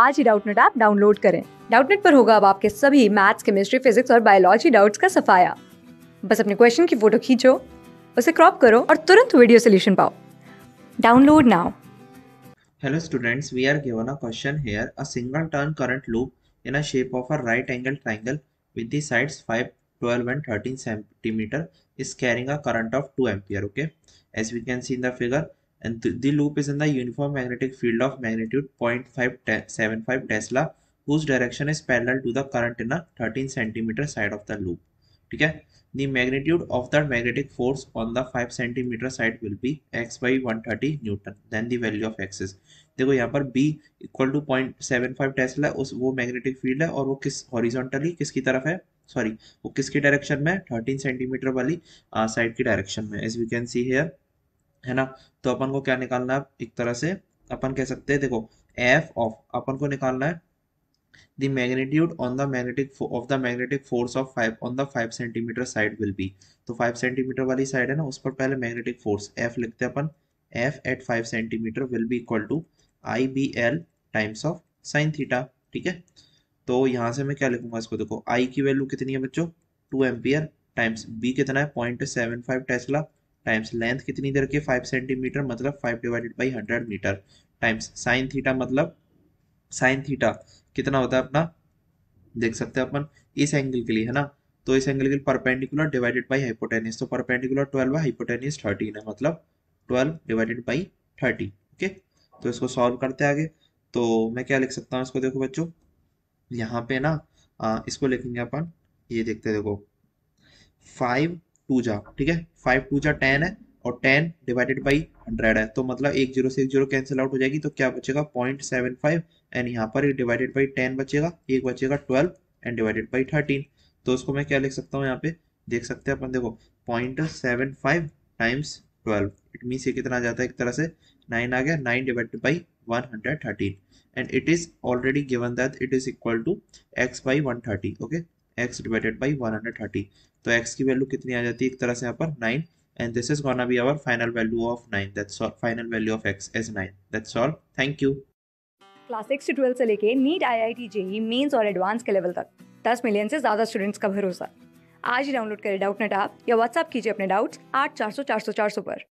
आज ही Doubtnut app download करें डाउटनेट पर होगा अब आपके सभी मैथ्स केमिस्ट्री फिजिक्स और बायोलॉजी डाउट्स का सफाया बस अपने क्वेश्चन की फोटो खींचो उसे क्रॉप करो और तुरंत वीडियो सोल्यूशन पाओ download now Hello students, we are given a question here. A single turn current loop in a shape of a right angle triangle with the sides 5, 12 and 13 centimeter is carrying a current of 2 ampere. Okay, as we can see in the figure, and th the loop is in the uniform magnetic field of magnitude 0.575 tesla whose direction is parallel to the current in a 13 centimeter side of the loop ठीक है the magnitude of that magnetic force on the 5 cm side will be x by 130 newton then the value of x is देखो यहाँ पर b equal to point seven five tesla उस वो magnetic field है और वो किस हॉरिजॉन्टली किसकी तरफ है सॉरी वो किसकी डायरेक्शन में थर्टीन सेंटीमीटर वाली साइड की डायरेक्शन में as we can see here है ना तो अपन को क्या निकालना है एक तरह से अपन कह सकते हैं देखो F ऑफ अपन को निकालना है the magnitude on the magnetic of the magnetic force of five on the five centimetre side will be तो फाइव सेंटीमीटर वाली साइड है ना उस पर पहले मैग्नेटिक फोर्स F लिखते हैं अपन F at five centimetre will be equal to I B L times of sine theta ठीक है तो यहाँ से मैं क्या लिखूंगा इसको देखो I की वैल्यू कितनी है बच्चों टू एम्पियर टाइम्स B कितना है point seven five tesla times length कितनी दे रखी है फाइव सेंटीमीटर मतलब five divided by hundred metre times sine theta मतलब साइन थीटा कितना होता है अपना देख सकते हैं अपन इस एंगल के लिए है ना तो इस एंगल के लिए परपेंडिकुलर डिवाइडेड बाई हाइपोटेनिस तो परपेंडिकुलर ट्वेल्व है हाइपोटेनिस थर्टीन है मतलब twelve divided by thirty okay तो इसको सॉल्व करते आगे तो मैं क्या लिख सकता हूँ इसको देखो बच्चों यहाँ पे ना आ, इसको लिखेंगे अपन ये देखते देखो फाइव टू जा ठीक है फाइव टू जा टेन है और टेन डिवाइडेड बाई हंड्रेड है तो मतलब एक जीरो से एक जीरो कैंसिल आउट हो जाएगी तो क्या बचेगा पॉइंट सेवन फाइव एंड यहाँ पर डिवाइडेड बाई टेन बचेगा एक बचेगा twelve and divided by thirteen तो उसको मैं क्या लिख सकता हूँ यहाँ पे देख सकते हैं अपन देखो point seven five times twelve it means ये कितना आ जाता है एक तरह से नाइन आ गया nine divided by one hundred thirteen and it is already given that it is equal to X by one thirty okay X divided by one hundred thirty तो एक्स की वैल्यू कितनी आ जाती है एक तरह से यहाँ पर nine and this is gonna be our final value of nine that's all final value of X is nine that's all thank you class six से ट्वेल्थ से लेके NEET I I T JEE mains और advance के level तक दस million से ज़्यादा students का भरोसा आज ही डाउनलोड करें डाउट नेट आप या व्हाट्सअप कीजिए अपने डाउट्स आठ चार सौ चार सौ चार सौ पर